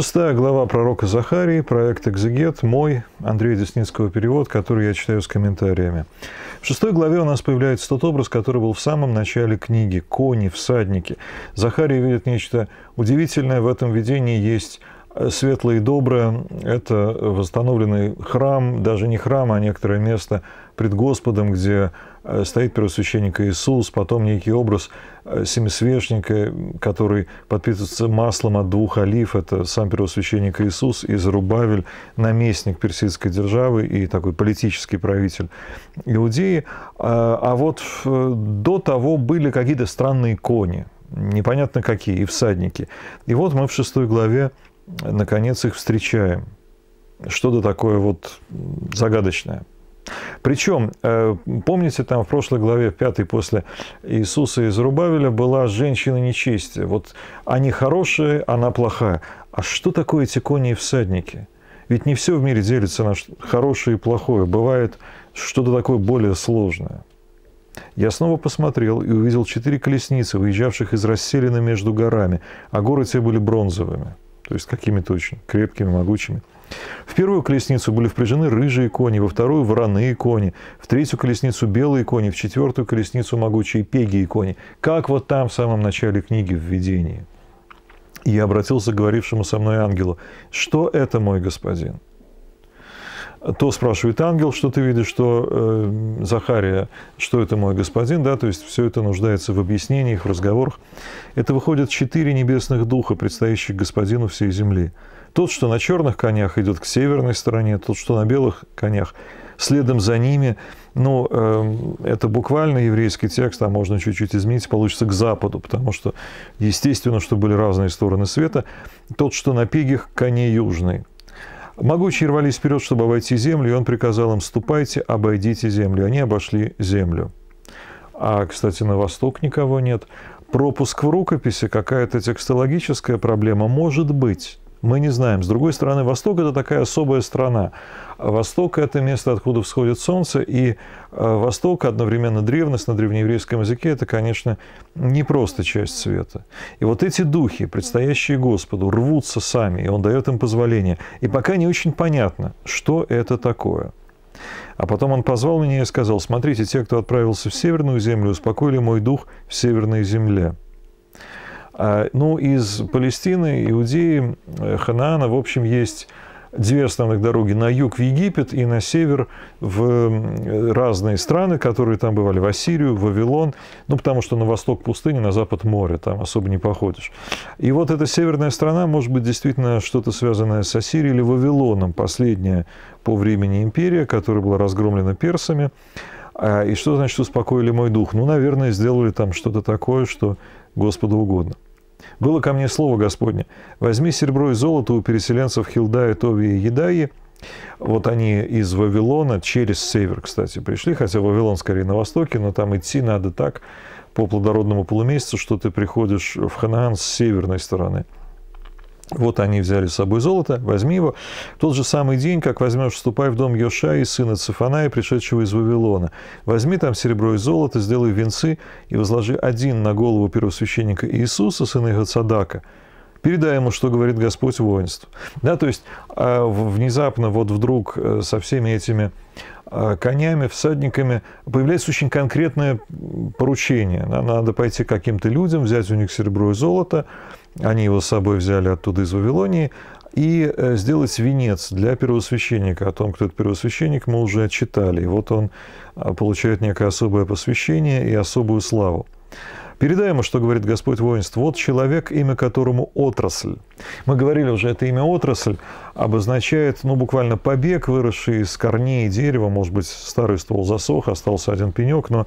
Шестая глава пророка Захарии, проект «Экзегет», мой, Андрей Десницкого перевод, который я читаю с комментариями. В шестой главе у нас появляется тот образ, который был в самом начале книги – кони, всадники. Захария видит нечто удивительное, в этом видении есть светлое и доброе – это восстановленный храм, даже не храм, а некоторое место пред Господом, где э, стоит первосвященник Иисус, потом некий образ э, семисвешника, который подпитывается маслом от двух олив. Это сам первосвященник Иисус и Зарубавель, наместник персидской державы и такой политический правитель Иудеи. А, а вот э, до того были какие-то странные кони, непонятно какие, и всадники. И вот мы в шестой главе наконец их встречаем. Что-то такое вот загадочное. Причем, э, помните, там в прошлой главе, в пятой после Иисуса из Рубавеля была женщина нечестия. Вот они хорошие, она плохая. А что такое эти кони и всадники? Ведь не все в мире делится на хорошее и плохое. Бывает что-то такое более сложное. Я снова посмотрел и увидел четыре колесницы, выезжавших из расселины между горами, а горы те были бронзовыми то есть какими-то очень крепкими, могучими. В первую колесницу были впряжены рыжие кони, во вторую – вороные кони, в третью колесницу – белые кони, в четвертую колесницу – могучие пеги и кони, как вот там в самом начале книги в видении. И я обратился к говорившему со мной ангелу, «Что это, мой господин?» то спрашивает ангел, что ты видишь, что э, Захария, что это мой господин, да, то есть все это нуждается в объяснениях, в разговорах. Это выходят четыре небесных духа, предстоящих господину всей земли. Тот, что на черных конях идет к северной стороне, тот, что на белых конях, следом за ними, ну, э, это буквально еврейский текст, а можно чуть-чуть изменить, получится к западу, потому что, естественно, что были разные стороны света. Тот, что на пегих, коней южный – Могучие рвались вперед, чтобы обойти землю, и он приказал им, ступайте, обойдите землю. Они обошли землю. А, кстати, на восток никого нет. Пропуск в рукописи, какая-то текстологическая проблема, может быть мы не знаем. С другой стороны, Восток – это такая особая страна. Восток – это место, откуда всходит солнце, и э, Восток одновременно древность на древнееврейском языке – это, конечно, не просто часть света. И вот эти духи, предстоящие Господу, рвутся сами, и Он дает им позволение. И пока не очень понятно, что это такое. А потом он позвал меня и сказал, «Смотрите, те, кто отправился в северную землю, успокоили мой дух в северной земле». А, ну, из Палестины, Иудеи, э, Ханаана, в общем, есть две основных дороги на юг в Египет и на север в э, разные страны, которые там бывали, в Ассирию, в Вавилон, ну, потому что на восток пустыни, на запад море, там особо не походишь. И вот эта северная страна, может быть, действительно что-то связанное с Ассирией или Вавилоном, последняя по времени империя, которая была разгромлена персами. А, и что значит успокоили мой дух? Ну, наверное, сделали там что-то такое, что Господу угодно. Было ко мне слово Господне, возьми серебро и золото у переселенцев Хилдая, Тови и Едаи, вот они из Вавилона через север, кстати, пришли, хотя Вавилон скорее на востоке, но там идти надо так по плодородному полумесяцу, что ты приходишь в Ханаан с северной стороны – вот они взяли с собой золото, возьми его. В тот же самый день, как возьмешь, вступай в дом Йоша и сына Цифаная, пришедшего из Вавилона. Возьми там серебро и золото, сделай венцы и возложи один на голову первосвященника Иисуса, сына Игоцадака, передай ему, что говорит Господь воинств. Да, то есть а, внезапно вот вдруг э, со всеми этими а, конями, всадниками появляется очень конкретное поручение. Надо пойти к каким-то людям, взять у них серебро и золото, они его с собой взяли оттуда из Вавилонии, и э, сделать венец для первосвященника. О том, кто это первосвященник, мы уже читали. И вот он э, получает некое особое посвящение и особую славу. Передай ему, что говорит Господь воинств. Вот человек, имя которому отрасль. Мы говорили уже, это имя отрасль обозначает, ну, буквально побег, выросший из корней дерева. Может быть, старый ствол засох, остался один пенек, но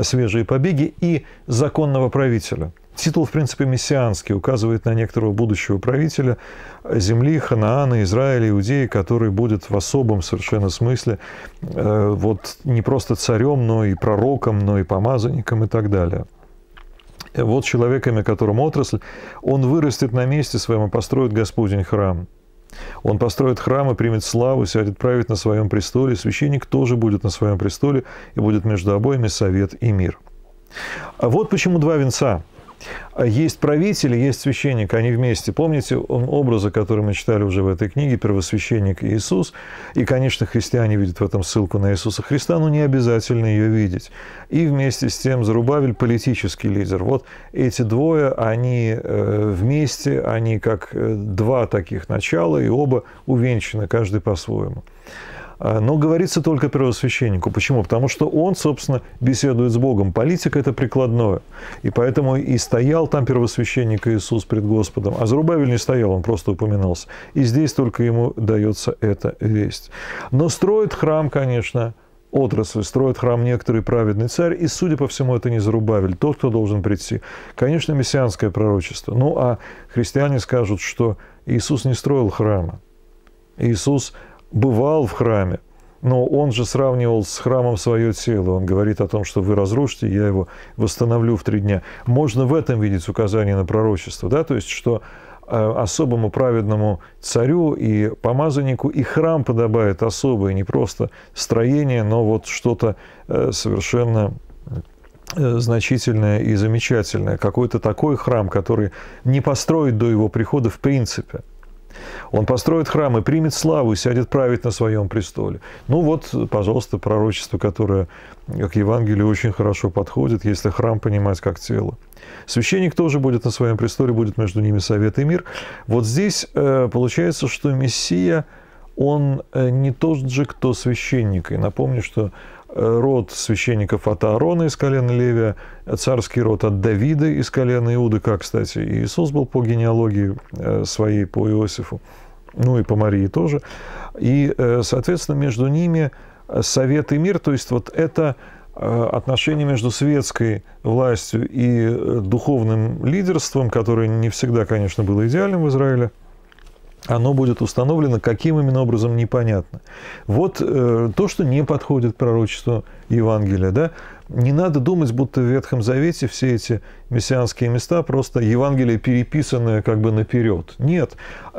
свежие побеги и законного правителя – Титул, в принципе, мессианский, указывает на некоторого будущего правителя земли Ханаана, Израиля, Иудеи, который будет в особом совершенно смысле э, вот не просто царем, но и пророком, но и помазанником и так далее э, вот человек, имя которому отрасль, он вырастет на месте своем и построит Господень храм. Он построит храм и примет славу, сядет править на своем престоле, священник тоже будет на своем престоле, и будет между обоими совет и мир. А вот почему два венца – есть правители, есть священник, они вместе. Помните образы, которые мы читали уже в этой книге, первосвященник Иисус. И, конечно, христиане видят в этом ссылку на Иисуса Христа, но не обязательно ее видеть. И вместе с тем Зарубавель – политический лидер. Вот эти двое, они э, вместе, они как э, два таких начала, и оба увенчаны, каждый по-своему. А, но говорится только первосвященнику. Почему? Потому что он, собственно, беседует с Богом. Политика – это прикладное. И поэтому и стоял там первосвященник Иисус пред Господом. А Зарубавель не стоял, он просто упоминался. И здесь только ему дается эта весть. Но строит храм, конечно, отрасль, строит храм некоторый праведный царь, и, судя по всему, это не Зарубавель, тот, кто должен прийти. Конечно, мессианское пророчество. Ну, а христиане скажут, что Иисус не строил храма. Иисус бывал в храме, но он же сравнивал с храмом свое тело. Он говорит о том, что вы разрушите, я его восстановлю в три дня. Можно в этом видеть указание на пророчество, да, то есть, что э, особому праведному царю и помазаннику, и храм подобает особое, не просто строение, но вот что-то э, совершенно э, значительное и замечательное. Какой-то такой храм, который не построит до его прихода в принципе – он построит храм и примет славу, и сядет править на своем престоле. Ну вот, пожалуйста, пророчество, которое к Евангелию очень хорошо подходит, если храм понимать как тело. Священник тоже будет на своем престоле, будет между ними совет и мир. Вот здесь э, получается, что Мессия, он э, не тот же, кто священник. И напомню, что Э, род священников от Аарона из колена Левия, царский род от Давида из колена Иуды, как, кстати, Иисус был по генеалогии э, своей, по Иосифу, ну и по Марии тоже. И, э, соответственно, между ними совет и мир, то есть вот это отношения между светской властью и духовным лидерством, которое не всегда, конечно, было идеальным в Израиле – оно будет установлено, каким именно образом, непонятно. Вот э, то, что не подходит пророчеству Евангелия. Да? Не надо думать, будто в Ветхом Завете все эти мессианские места просто Евангелие переписанное как бы наперед. Нет,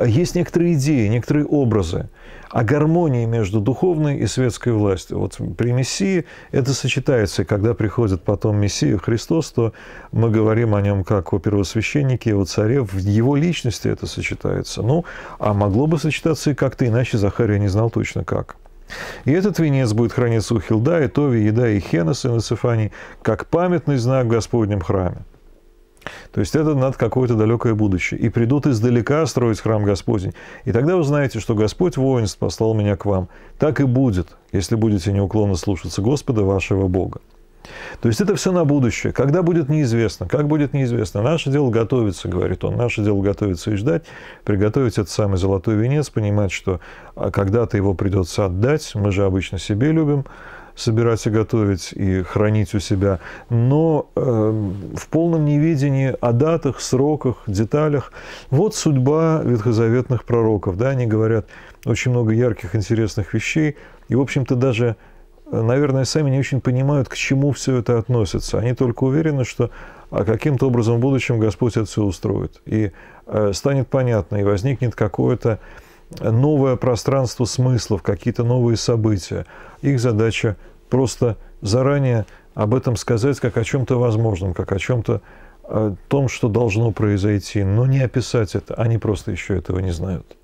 есть некоторые идеи, некоторые образы о гармонии между духовной и светской властью. Вот при Мессии это сочетается, и когда приходит потом Мессия Христос, то мы говорим о нем как о первосвященнике, о царе, в его личности это сочетается. Ну, а могло бы сочетаться и как-то иначе, Захария не знал точно как. И этот венец будет храниться у Хилда, и Тови, Еда, и Хена, сына Цефани, как памятный знак в Господнем храме. То есть это над какое-то далекое будущее. И придут издалека строить храм Господень. И тогда узнаете, что Господь воинств послал меня к вам. Так и будет, если будете неуклонно слушаться Господа вашего Бога. То есть это все на будущее. Когда будет неизвестно, как будет неизвестно. Наше дело готовиться, говорит он. Наше дело готовиться и ждать, приготовить этот самый золотой венец, понимать, что а, когда-то его придется отдать. Мы же обычно себе любим собирать и готовить и хранить у себя, но э, в полном неведении о датах, сроках, деталях. Вот судьба ветхозаветных пророков. Да, они говорят очень много ярких, интересных вещей. И, в общем-то, даже наверное, сами не очень понимают, к чему все это относится. Они только уверены, что а, каким-то образом в будущем Господь это все устроит. И э, станет понятно, и возникнет какое-то новое пространство смыслов, какие-то новые события. Их задача просто заранее об этом сказать как о чем-то возможном, как о чем-то э, том, что должно произойти, но не описать это. Они просто еще этого не знают.